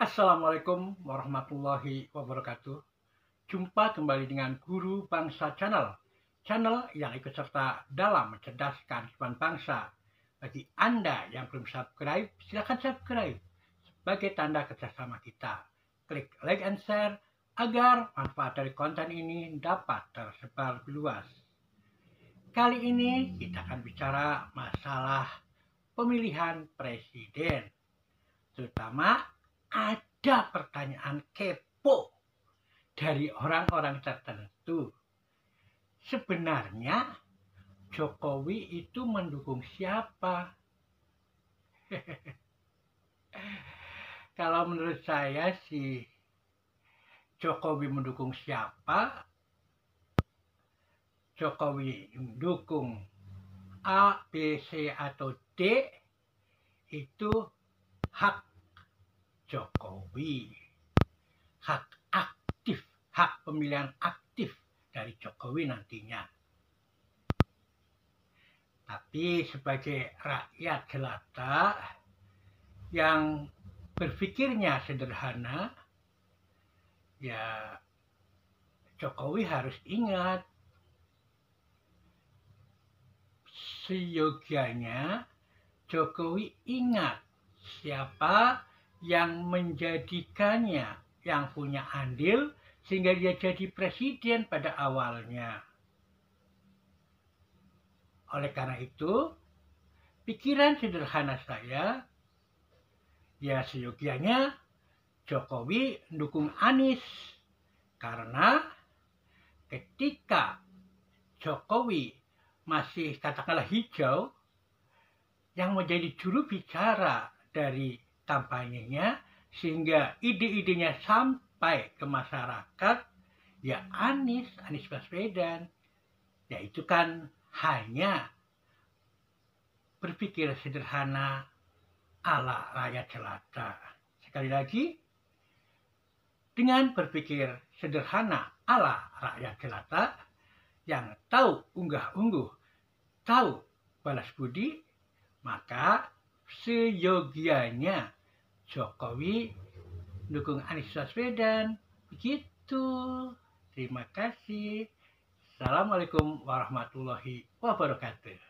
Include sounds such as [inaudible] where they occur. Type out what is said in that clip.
Assalamualaikum warahmatullahi wabarakatuh. Jumpa kembali dengan Guru Bangsa Channel. Channel yang ikut serta dalam mencerdaskan kehidupan bangsa. Bagi Anda yang belum subscribe, silahkan subscribe. Sebagai tanda kerjasama kita. Klik like and share agar manfaat dari konten ini dapat tersebar luas. Kali ini kita akan bicara masalah pemilihan presiden. Terutama ada pertanyaan kepo dari orang-orang tertentu. Sebenarnya Jokowi itu mendukung siapa? [laughs] Kalau menurut saya sih Jokowi mendukung siapa? Jokowi mendukung A, B, C atau D itu hak Jokowi. Hak aktif, hak pemilihan aktif dari Jokowi nantinya. Tapi sebagai rakyat jelata yang berpikirnya sederhana, ya Jokowi harus ingat seyogianya Jokowi ingat siapa yang menjadikannya yang punya andil sehingga dia jadi presiden pada awalnya. Oleh karena itu, pikiran sederhana saya, ya seyogianya Jokowi dukung Anies. Karena ketika Jokowi masih katakanlah hijau, yang menjadi juru bicara dari kampanyenya sehingga ide-idenya sampai ke masyarakat ya Anies, Anies Baswedan ya itu kan hanya berpikir sederhana ala rakyat jelata. Sekali lagi, dengan berpikir sederhana ala rakyat jelata yang tahu unggah-ungguh, tahu balas budi, maka seyogianya Jokowi, dukung Anies Baswedan. Begitu. Terima kasih. Assalamualaikum warahmatullahi wabarakatuh.